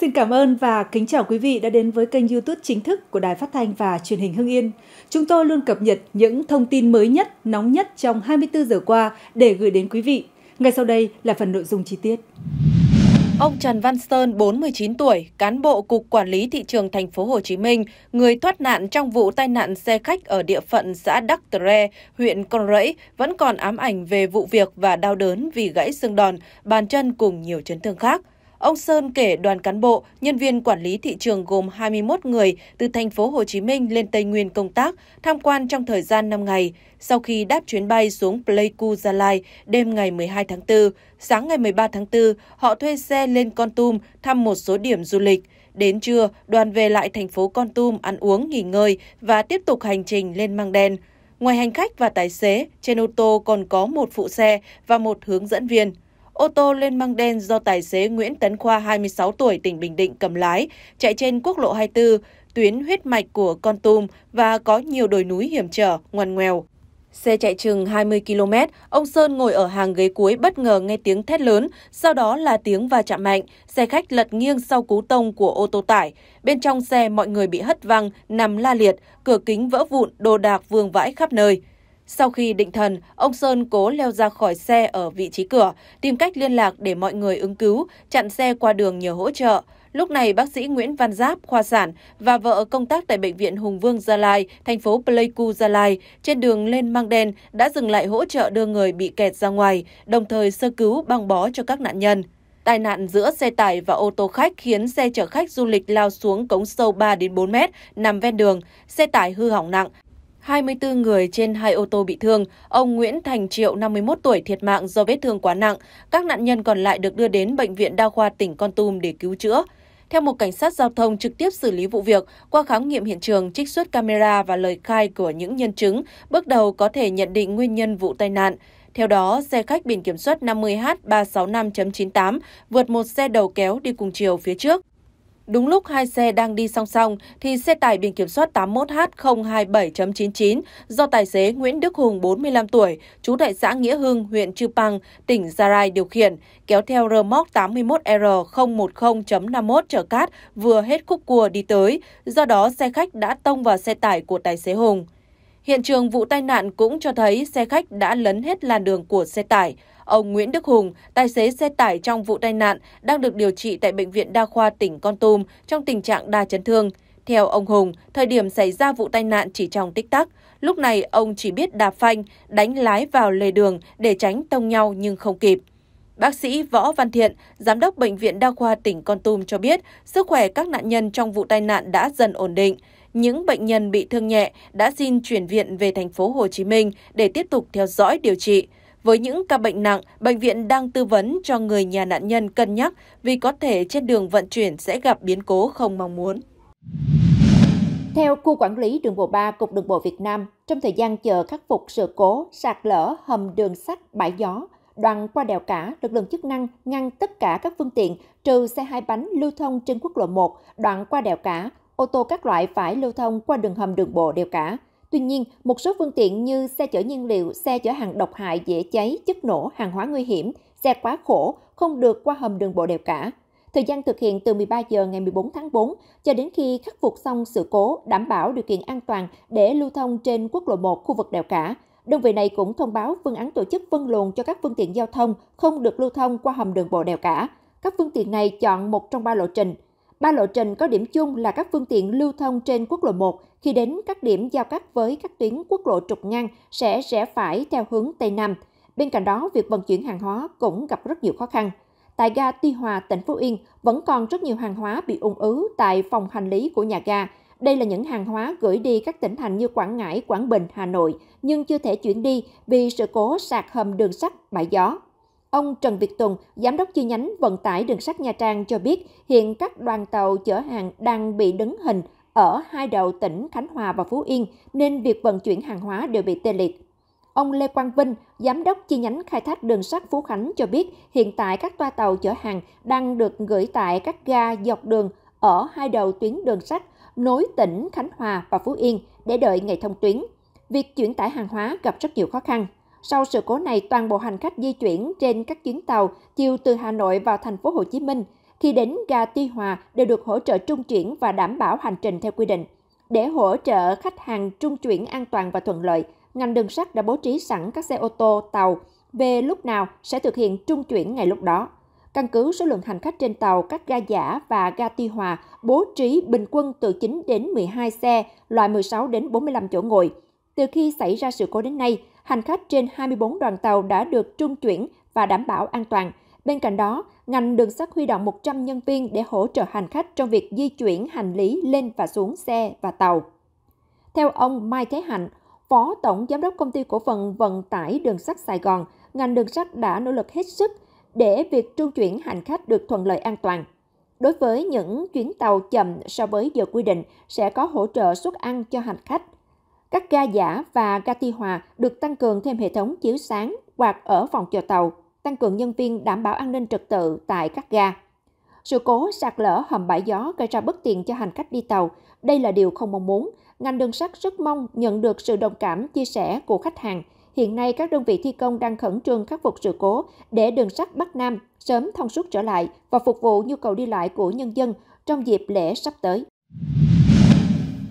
Xin cảm ơn và kính chào quý vị đã đến với kênh YouTube chính thức của Đài Phát thanh và Truyền hình Hưng Yên. Chúng tôi luôn cập nhật những thông tin mới nhất, nóng nhất trong 24 giờ qua để gửi đến quý vị. Ngay sau đây là phần nội dung chi tiết. Ông Trần Văn Sơn, 49 tuổi, cán bộ cục quản lý thị trường thành phố Hồ Chí Minh, người thoát nạn trong vụ tai nạn xe khách ở địa phận xã Đắc Tre, huyện Con Rẫy, vẫn còn ám ảnh về vụ việc và đau đớn vì gãy xương đòn, bàn chân cùng nhiều chấn thương khác. Ông Sơn kể đoàn cán bộ, nhân viên quản lý thị trường gồm 21 người từ thành phố Hồ Chí Minh lên Tây Nguyên công tác, tham quan trong thời gian 5 ngày. Sau khi đáp chuyến bay xuống Pleiku Gia Lai đêm ngày 12 tháng 4, sáng ngày 13 tháng 4, họ thuê xe lên Con Tum thăm một số điểm du lịch. Đến trưa, đoàn về lại thành phố Con Tum ăn uống, nghỉ ngơi và tiếp tục hành trình lên Mang Đen. Ngoài hành khách và tài xế, trên ô tô còn có một phụ xe và một hướng dẫn viên ô tô lên măng đen do tài xế Nguyễn Tấn Khoa 26 tuổi tỉnh Bình Định cầm lái chạy trên quốc lộ 24, tuyến huyết mạch của Con Tum và có nhiều đồi núi hiểm trở, ngoằn ngoèo. Xe chạy chừng 20 km, ông Sơn ngồi ở hàng ghế cuối bất ngờ nghe tiếng thét lớn, sau đó là tiếng va chạm mạnh, xe khách lật nghiêng sau cú tông của ô tô tải. Bên trong xe mọi người bị hất văng, nằm la liệt, cửa kính vỡ vụn, đồ đạc vương vãi khắp nơi. Sau khi định thần, ông Sơn cố leo ra khỏi xe ở vị trí cửa, tìm cách liên lạc để mọi người ứng cứu, chặn xe qua đường nhờ hỗ trợ. Lúc này, bác sĩ Nguyễn Văn Giáp, khoa sản và vợ công tác tại Bệnh viện Hùng Vương Gia Lai, thành phố Pleiku Gia Lai, trên đường lên Mang Đen đã dừng lại hỗ trợ đưa người bị kẹt ra ngoài, đồng thời sơ cứu băng bó cho các nạn nhân. Tai nạn giữa xe tải và ô tô khách khiến xe chở khách du lịch lao xuống cống sâu 3 đến 4 mét nằm ven đường, xe tải hư hỏng nặng, 24 người trên hai ô tô bị thương, ông Nguyễn Thành Triệu 51 tuổi thiệt mạng do vết thương quá nặng. Các nạn nhân còn lại được đưa đến bệnh viện đa khoa tỉnh Con Tum để cứu chữa. Theo một cảnh sát giao thông trực tiếp xử lý vụ việc, qua khám nghiệm hiện trường, trích xuất camera và lời khai của những nhân chứng, bước đầu có thể nhận định nguyên nhân vụ tai nạn. Theo đó, xe khách biển kiểm soát 50H365.98 vượt một xe đầu kéo đi cùng chiều phía trước. Đúng lúc hai xe đang đi song song thì xe tải biển kiểm soát 81H027.99 do tài xế Nguyễn Đức Hùng 45 tuổi, trú tại xã Nghĩa Hưng, huyện Chư Păng, tỉnh Gia Rai điều khiển, kéo theo rơ móc 81R010.51 chở cát vừa hết khúc cua đi tới, do đó xe khách đã tông vào xe tải của tài xế Hùng. Hiện trường vụ tai nạn cũng cho thấy xe khách đã lấn hết làn đường của xe tải. Ông Nguyễn Đức Hùng, tài xế xe tải trong vụ tai nạn, đang được điều trị tại Bệnh viện Đa khoa tỉnh Con Tum trong tình trạng đa chấn thương. Theo ông Hùng, thời điểm xảy ra vụ tai nạn chỉ trong tích tắc. Lúc này, ông chỉ biết đạp phanh, đánh lái vào lề đường để tránh tông nhau nhưng không kịp. Bác sĩ Võ Văn Thiện, Giám đốc Bệnh viện Đa khoa tỉnh Con Tum cho biết, sức khỏe các nạn nhân trong vụ tai nạn đã dần ổn định những bệnh nhân bị thương nhẹ đã xin chuyển viện về thành phố Hồ Chí Minh để tiếp tục theo dõi điều trị. Với những ca bệnh nặng, bệnh viện đang tư vấn cho người nhà nạn nhân cân nhắc vì có thể trên đường vận chuyển sẽ gặp biến cố không mong muốn. Theo Khu Quản lý Đường Bộ 3, Cục Đường Bộ Việt Nam, trong thời gian chờ khắc phục sự cố, sạt lở hầm đường sắt bãi gió, đoạn qua đèo cả, lực lượng chức năng ngăn tất cả các phương tiện trừ xe hai bánh lưu thông trên quốc lộ 1 đoạn qua đèo cả ô tô các loại phải lưu thông qua đường hầm đường bộ đều cả. Tuy nhiên, một số phương tiện như xe chở nhiên liệu, xe chở hàng độc hại dễ cháy, chất nổ, hàng hóa nguy hiểm, xe quá khổ không được qua hầm đường bộ đều cả. Thời gian thực hiện từ 13 giờ ngày 14 tháng 4 cho đến khi khắc phục xong sự cố, đảm bảo điều kiện an toàn để lưu thông trên quốc lộ 1 khu vực đèo cả. Đơn vị này cũng thông báo phương án tổ chức phân luồng cho các phương tiện giao thông không được lưu thông qua hầm đường bộ đèo cả. Các phương tiện này chọn một trong ba lộ trình – Ba lộ trình có điểm chung là các phương tiện lưu thông trên quốc lộ 1 khi đến các điểm giao cắt với các tuyến quốc lộ trục ngang sẽ rẽ phải theo hướng Tây Nam. Bên cạnh đó, việc vận chuyển hàng hóa cũng gặp rất nhiều khó khăn. Tại ga Tuy Hòa, tỉnh Phú Yên, vẫn còn rất nhiều hàng hóa bị ung ứ tại phòng hành lý của nhà ga. Đây là những hàng hóa gửi đi các tỉnh thành như Quảng Ngãi, Quảng Bình, Hà Nội, nhưng chưa thể chuyển đi vì sự cố sạc hầm đường sắt, bãi gió. Ông Trần Việt Tùng, Giám đốc chi nhánh vận tải đường sắt Nha Trang cho biết hiện các đoàn tàu chở hàng đang bị đứng hình ở hai đầu tỉnh Khánh Hòa và Phú Yên nên việc vận chuyển hàng hóa đều bị tê liệt. Ông Lê Quang Vinh, Giám đốc chi nhánh khai thác đường sắt Phú Khánh cho biết hiện tại các toa tàu chở hàng đang được gửi tại các ga dọc đường ở hai đầu tuyến đường sắt nối tỉnh Khánh Hòa và Phú Yên để đợi ngày thông tuyến. Việc chuyển tải hàng hóa gặp rất nhiều khó khăn. Sau sự cố này, toàn bộ hành khách di chuyển trên các chuyến tàu chiều từ Hà Nội vào thành phố Hồ Chí Minh khi đến ga Tuy Hòa đều được hỗ trợ trung chuyển và đảm bảo hành trình theo quy định. Để hỗ trợ khách hàng trung chuyển an toàn và thuận lợi, ngành đường sắt đã bố trí sẵn các xe ô tô, tàu về lúc nào sẽ thực hiện trung chuyển ngay lúc đó. Căn cứ số lượng hành khách trên tàu các ga giả và ga Tuy Hòa bố trí bình quân từ 9 đến 12 xe, loại 16 đến 45 chỗ ngồi. Từ khi xảy ra sự cố đến nay, hành khách trên 24 đoàn tàu đã được trung chuyển và đảm bảo an toàn. Bên cạnh đó, ngành đường sắt huy động 100 nhân viên để hỗ trợ hành khách trong việc di chuyển hành lý lên và xuống xe và tàu. Theo ông Mai Thế Hạnh, Phó Tổng Giám đốc Công ty Cổ phần Vận tải Đường sắt Sài Gòn, ngành đường sắt đã nỗ lực hết sức để việc trung chuyển hành khách được thuận lợi an toàn. Đối với những chuyến tàu chậm so với giờ quy định, sẽ có hỗ trợ suất ăn cho hành khách – các ga giả và ga ti hòa được tăng cường thêm hệ thống chiếu sáng hoặc ở phòng chờ tàu, tăng cường nhân viên đảm bảo an ninh trật tự tại các ga. Sự cố sạt lở hầm bãi gió gây ra bất tiện cho hành khách đi tàu. Đây là điều không mong muốn. Ngành đường sắt rất mong nhận được sự đồng cảm, chia sẻ của khách hàng. Hiện nay, các đơn vị thi công đang khẩn trương khắc phục sự cố để đường sắt Bắc Nam sớm thông suốt trở lại và phục vụ nhu cầu đi lại của nhân dân trong dịp lễ sắp tới.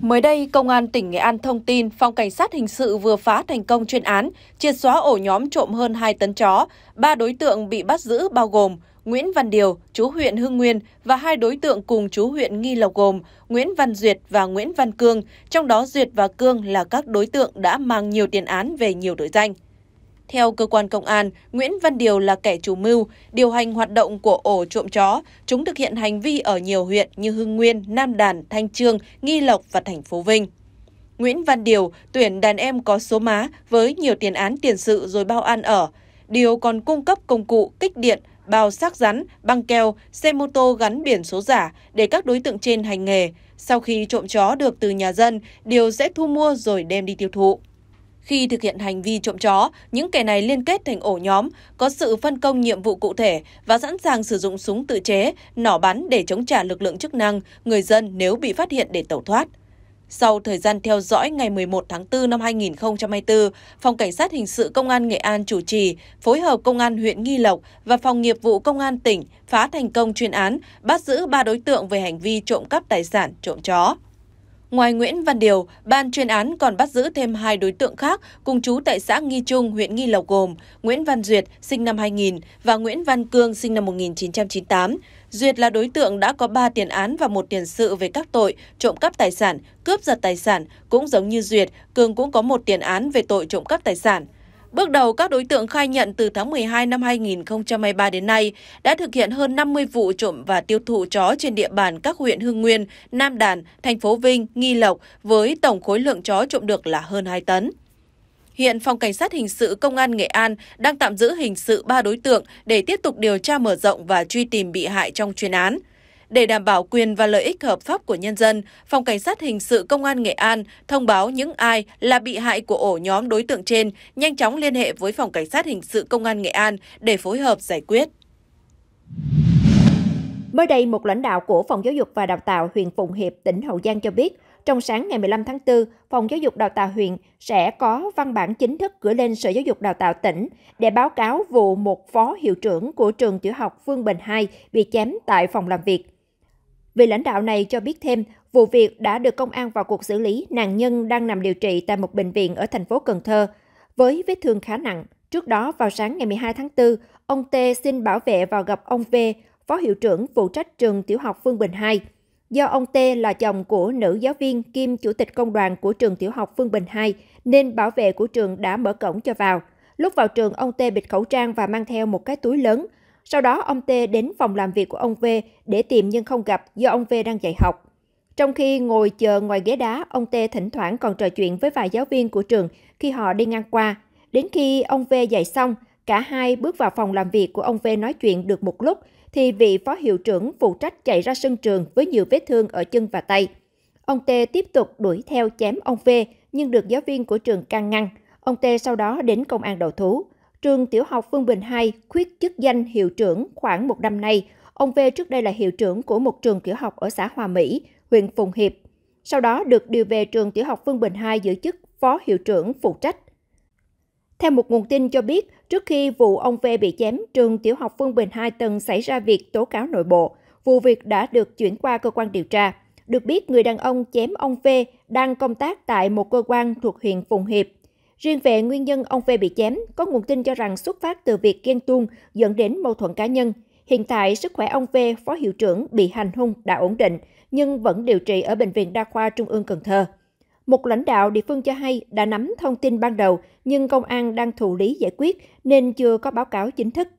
Mới đây, Công an tỉnh Nghệ An thông tin Phòng Cảnh sát Hình sự vừa phá thành công chuyên án, triệt xóa ổ nhóm trộm hơn 2 tấn chó. Ba đối tượng bị bắt giữ bao gồm Nguyễn Văn Điều, chú huyện Hưng Nguyên và hai đối tượng cùng chú huyện Nghi Lộc gồm Nguyễn Văn Duyệt và Nguyễn Văn Cương. Trong đó Duyệt và Cương là các đối tượng đã mang nhiều tiền án về nhiều tội danh. Theo cơ quan công an, Nguyễn Văn Điều là kẻ chủ mưu, điều hành hoạt động của ổ trộm chó. Chúng thực hiện hành vi ở nhiều huyện như Hưng Nguyên, Nam Đàn, Thanh Trương, Nghi Lộc và thành phố Vinh. Nguyễn Văn Điều tuyển đàn em có số má với nhiều tiền án tiền sự rồi bao ăn ở. Điều còn cung cấp công cụ, kích điện, bao xác rắn, băng keo, xe mô tô gắn biển số giả để các đối tượng trên hành nghề. Sau khi trộm chó được từ nhà dân, Điều sẽ thu mua rồi đem đi tiêu thụ. Khi thực hiện hành vi trộm chó, những kẻ này liên kết thành ổ nhóm, có sự phân công nhiệm vụ cụ thể và sẵn sàng sử dụng súng tự chế, nỏ bắn để chống trả lực lượng chức năng, người dân nếu bị phát hiện để tẩu thoát. Sau thời gian theo dõi ngày 11 tháng 4 năm 2024, Phòng Cảnh sát Hình sự Công an Nghệ An chủ trì, phối hợp Công an huyện Nghi Lộc và Phòng nghiệp vụ Công an tỉnh phá thành công chuyên án, bắt giữ 3 đối tượng về hành vi trộm cắp tài sản, trộm chó. Ngoài Nguyễn Văn Điều, ban chuyên án còn bắt giữ thêm hai đối tượng khác cùng chú tại xã Nghi Trung, huyện Nghi Lộc gồm Nguyễn Văn Duyệt, sinh năm 2000 và Nguyễn Văn Cương, sinh năm 1998. Duyệt là đối tượng đã có 3 tiền án và một tiền sự về các tội trộm cắp tài sản, cướp giật tài sản, cũng giống như Duyệt, Cương cũng có một tiền án về tội trộm cắp tài sản. Bước đầu, các đối tượng khai nhận từ tháng 12 năm 2023 đến nay đã thực hiện hơn 50 vụ trộm và tiêu thụ chó trên địa bàn các huyện Hưng Nguyên, Nam Đàn, thành phố Vinh, Nghi Lộc với tổng khối lượng chó trộm được là hơn 2 tấn. Hiện Phòng Cảnh sát Hình sự Công an Nghệ An đang tạm giữ hình sự 3 đối tượng để tiếp tục điều tra mở rộng và truy tìm bị hại trong chuyên án. Để đảm bảo quyền và lợi ích hợp pháp của nhân dân, Phòng Cảnh sát Hình sự Công an Nghệ An thông báo những ai là bị hại của ổ nhóm đối tượng trên nhanh chóng liên hệ với Phòng Cảnh sát Hình sự Công an Nghệ An để phối hợp giải quyết. Mới đây, một lãnh đạo của Phòng Giáo dục và Đào tạo huyện Phụng Hiệp, tỉnh Hậu Giang cho biết, trong sáng ngày 15 tháng 4, Phòng Giáo dục Đào tạo huyện sẽ có văn bản chính thức gửi lên Sở Giáo dục Đào tạo tỉnh để báo cáo vụ một phó hiệu trưởng của trường tiểu học Phương Bình 2 bị chém tại phòng làm việc. Vị lãnh đạo này cho biết thêm, vụ việc đã được công an vào cuộc xử lý, nạn nhân đang nằm điều trị tại một bệnh viện ở thành phố Cần Thơ, với vết thương khá nặng. Trước đó, vào sáng ngày 12 tháng 4, ông T xin bảo vệ vào gặp ông V, phó hiệu trưởng phụ trách trường tiểu học Phương Bình 2. Do ông T là chồng của nữ giáo viên Kim, chủ tịch công đoàn của trường tiểu học Phương Bình 2, nên bảo vệ của trường đã mở cổng cho vào. Lúc vào trường, ông T bịt khẩu trang và mang theo một cái túi lớn – sau đó ông T đến phòng làm việc của ông V để tìm nhưng không gặp do ông V đang dạy học. Trong khi ngồi chờ ngoài ghế đá, ông T thỉnh thoảng còn trò chuyện với vài giáo viên của trường khi họ đi ngang qua. Đến khi ông V dạy xong, cả hai bước vào phòng làm việc của ông V nói chuyện được một lúc thì vị phó hiệu trưởng phụ trách chạy ra sân trường với nhiều vết thương ở chân và tay. Ông T tiếp tục đuổi theo chém ông V nhưng được giáo viên của trường can ngăn. Ông T sau đó đến công an đầu thú trường tiểu học Phương Bình 2 khuyết chức danh hiệu trưởng khoảng một năm nay. Ông V trước đây là hiệu trưởng của một trường tiểu học ở xã Hòa Mỹ, huyện Phùng Hiệp. Sau đó được điều về trường tiểu học Phương Bình 2 giữ chức phó hiệu trưởng phụ trách. Theo một nguồn tin cho biết, trước khi vụ ông V bị chém, trường tiểu học Phương Bình 2 từng xảy ra việc tố cáo nội bộ. Vụ việc đã được chuyển qua cơ quan điều tra. Được biết, người đàn ông chém ông V đang công tác tại một cơ quan thuộc huyện Phùng Hiệp. Riêng về nguyên nhân ông phê bị chém, có nguồn tin cho rằng xuất phát từ việc ghen tuông dẫn đến mâu thuẫn cá nhân. Hiện tại, sức khỏe ông phê phó hiệu trưởng, bị hành hung đã ổn định, nhưng vẫn điều trị ở Bệnh viện Đa khoa Trung ương Cần Thơ. Một lãnh đạo địa phương cho hay đã nắm thông tin ban đầu, nhưng công an đang thụ lý giải quyết nên chưa có báo cáo chính thức.